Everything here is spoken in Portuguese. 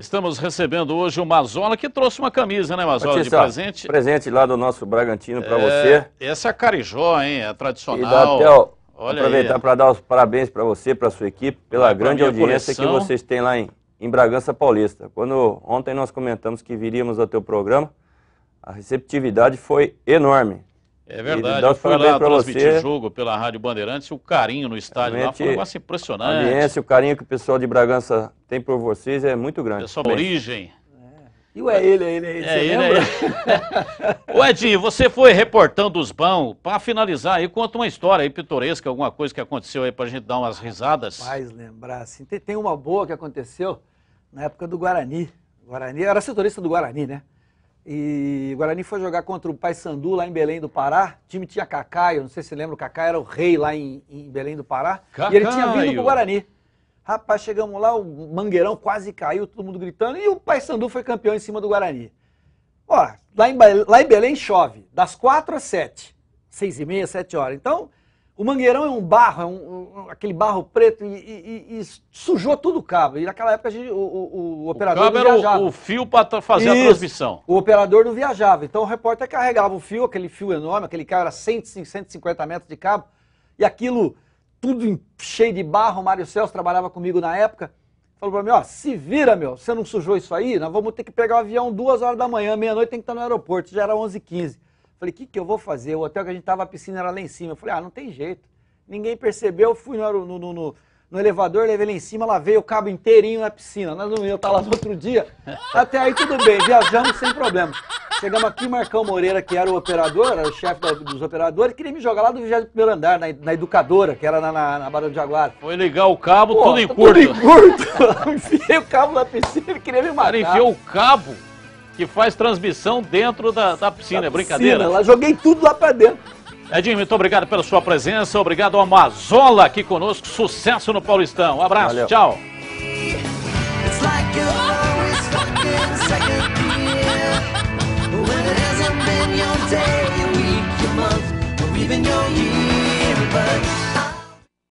Estamos recebendo hoje o Mazola, que trouxe uma camisa, né, Mazola, Batista, de presente? Ó, presente lá do nosso Bragantino para é, você. Essa é a Carijó, hein? É tradicional. E dá até, ó, aproveitar para dar os parabéns para você, para sua equipe, pela é, grande audiência coleção. que vocês têm lá em, em Bragança Paulista. Quando ontem nós comentamos que viríamos ao teu programa, a receptividade foi enorme. É verdade, eu fui lá transmitir você. jogo pela Rádio Bandeirantes, o carinho no estádio Realmente, lá foi um negócio impressionante. A audiência, o carinho que o pessoal de Bragança tem por vocês é muito grande. É sua origem. E o é ele, é ele, é ele. É ele, lembra? é ele. Ô Edinho, você foi reportando os bão. Para finalizar aí, conta uma história aí pitoresca, alguma coisa que aconteceu aí para a gente dar umas risadas. Faz lembrar, assim. Tem, tem, uma boa que aconteceu na época do Guarani. Guarani, era setorista do Guarani, né? E o Guarani foi jogar contra o Paysandu lá em Belém do Pará. O time tinha Cacá, eu não sei se lembra, o Cacá era o rei lá em, em Belém do Pará. Cacaio. E ele tinha vindo pro Guarani. Rapaz, chegamos lá, o Mangueirão quase caiu, todo mundo gritando, e o Paysandu foi campeão em cima do Guarani. Ó, lá em, lá em Belém chove, das quatro às sete, seis e meia, sete horas. Então, o Mangueirão é um barro, é um, um aquele barro preto, e, e, e, sujou tudo o cabo. E naquela época gente, o, o, o, operador o cabo não viajava. era o, o fio para fazer Isso, a transmissão. O operador não viajava, então o repórter carregava o fio, aquele fio enorme, aquele cabo era 100, 150 metros de cabo, e aquilo tudo cheio de barro, o Mário Celso trabalhava comigo na época, falou para mim, ó, se vira, meu, você não sujou isso aí? Nós vamos ter que pegar o um avião duas horas da manhã, meia-noite tem que estar tá no aeroporto, já era 11h15. Falei, o que, que eu vou fazer? O hotel que a gente estava, a piscina era lá em cima. Eu falei, ah, não tem jeito. Ninguém percebeu, fui no, no, no, no elevador, levei lá em cima, lavei o cabo inteirinho na piscina. Nós não ia estar lá no outro dia. Até aí tudo bem, viajamos sem problema. Chegamos aqui, Marcão Moreira, que era o operador, era o chefe dos operadores, queria me jogar lá do 21 andar, na, na, educadora, que era na, na, na Barão de Jaguar. Foi ligar o cabo, Pô, tudo em tá curto. Tudo em curto. enfiei o cabo na piscina, ele queria me matar. Ele enfiou o cabo que faz transmissão dentro da, da piscina, é brincadeira. Lá, joguei tudo lá pra dentro. Edinho, muito obrigado pela sua presença, obrigado ao Mazola aqui conosco, sucesso no Paulistão. Um abraço, Valeu. tchau.